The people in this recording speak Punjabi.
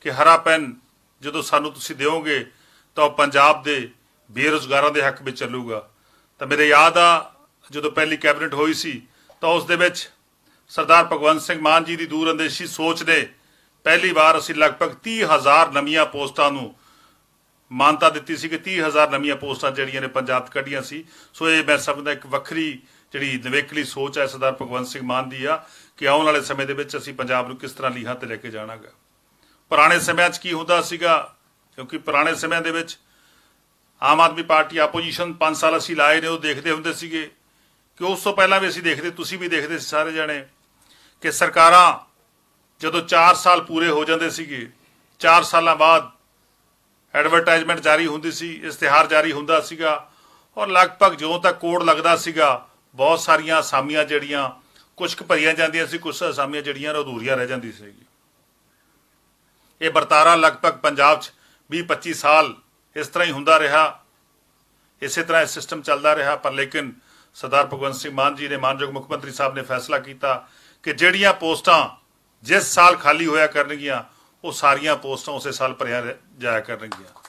ਕਿ ਹਰਾ ਪੈਨ ਜਦੋਂ ਸਾਨੂੰ ਤੁਸੀਂ ਦਿਓਗੇ ਤਾਂ ਪੰਜਾਬ ਦੇ ਬੇਰੋਜ਼ਗਾਰਾਂ ਦੇ ਹੱਕ ਵਿੱਚ ਚੱਲੂਗਾ ਤਾਂ ਮੇਰੇ ਯਾਦ ਆ ਜਦੋਂ ਪਹਿਲੀ ਕੈਬਨਿਟ ਹੋਈ ਸੀ ਤਾਂ ਉਸ ਦੇ ਵਿੱਚ ਸਰਦਾਰ ਭਗਵੰਤ ਸਿੰਘ ਮਾਨ ਜੀ ਦੀ ਦੂਰਅੰਦੇਸ਼ੀ ਸੋਚ ਦੇ ਪਹਿਲੀ ਵਾਰ ਅਸੀਂ ਲਗਭਗ 30000 ਨਵੀਆਂ ਪੋਸਟਾਂ ਨੂੰ ਮਾਨਤਾ ਦਿੱਤੀ ਸੀ ਕਿ 30000 ਨਵੀਆਂ ਪੋਸਟਾਂ ਜਿਹੜੀਆਂ ਨੇ ਪੰਜਾਬ 'ਚ ਕੱਢੀਆਂ ਸੀ ਸੋ ਇਹ ਮੈਂ ਸਮਝਦਾ ਇੱਕ ਵੱਖਰੀ ਜਿਹੜੀ ਨਵੇਕਲੀ ਸੋਚ ਹੈ ਸਰਦਾਰ ਭਗਵੰਤ ਸਿੰਘ ਮਾਨ ਦੀ ਆ ਕਿ ਆਉਣ ਵਾਲੇ ਸਮੇਂ ਦੇ ਵਿੱਚ ਅਸੀਂ ਪੰਜਾਬ ਨੂੰ ਕਿਸ ਤਰ੍ਹਾਂ ਲੀਹਾਂ ਤੇ ਲੈ ਕੇ ਜਾਣਾਗਾ ਪੁਰਾਣੇ ਸਮਿਆਂ 'ਚ ਕੀ ਹੁੰਦਾ ਸੀਗਾ ਕਿਉਂਕਿ ਪੁਰਾਣੇ ਸਮਿਆਂ ਦੇ ਵਿੱਚ ਆਮ ਆਦਮੀ ਪਾਰਟੀ ਆਪੋਜੀਸ਼ਨ 5 ਸਾਲ ਅਸੀਂ ਲਾਏ ਨੇ ਉਹ ਦੇਖਦੇ ਹੁੰਦੇ ਸੀਗੇ ਕਿ ਉਸ ਤੋਂ ਪਹਿਲਾਂ ਵੀ ਅਸੀਂ ਦੇਖਦੇ ਤੁਸੀਂ ਵੀ ਦੇਖਦੇ ਸੀ ਸਾਰੇ ਜਣੇ ਕਿ ਸਰਕਾਰਾਂ ਜਦੋਂ 4 ਸਾਲ ਪੂਰੇ ਹੋ ਜਾਂਦੇ ਸੀਗੇ 4 ਸਾਲਾਂ ਬਾਅਦ ਐਡਵਰਟਾਈਜ਼ਮੈਂਟ ਜਾਰੀ ਹੁੰਦੀ ਸੀ ਇਸ਼ਤਿਹਾਰ ਜਾਰੀ ਹੁੰਦਾ ਸੀਗਾ ਔਰ ਲਗਭਗ ਜਦੋਂ ਤੱਕ ਕੋਡ ਲੱਗਦਾ ਸੀਗਾ ਬਹੁਤ ਸਾਰੀਆਂ ਅਸਾਮੀਆਂ ਜਿਹੜੀਆਂ ਕੁਝ ਕੁ ਭਰੀਆਂ ਜਾਂਦੀਆਂ ਸੀ ਕੁਝ ਅਸਾਮੀਆਂ ਜਿਹੜੀਆਂ ਅਧੂਰੀਆਂ ਰਹਿ ਜਾਂਦੀ ਸੀਗੀ ਇਹ ਵਰਤਾਰਾ ਲਗਭਗ ਪੰਜਾਬ 'ਚ 20-25 ਸਾਲ ਇਸ ਤਰ੍ਹਾਂ ਹੀ ਹੁੰਦਾ ਰਿਹਾ ਇਸੇ ਤਰ੍ਹਾਂ ਇਹ ਸਿਸਟਮ ਚੱਲਦਾ ਰਿਹਾ ਪਰ ਲੇਕਿਨ ਸਰਦਾਰ ਭਗਵੰਤ ਸਿੰਘ ਮਾਨ ਜੀ ਨੇ ਮਾਨਯੋਗ ਮੁੱਖ ਮੰਤਰੀ ਸਾਹਿਬ ਨੇ ਫੈਸਲਾ ਕੀਤਾ ਕਿ ਜਿਹੜੀਆਂ ਪੋਸਟਾਂ ਜਿਸ ਸਾਲ ਖਾਲੀ ਹੋਇਆ ਕਰਨਗੀਆਂ ਉਹ ਸਾਰੀਆਂ ਪੋਸਟਾਂ ਉਸੇ ਸਾਲ ਭਰਿਆ ਜਾਇਆ ਕਰਨਗੀਆਂ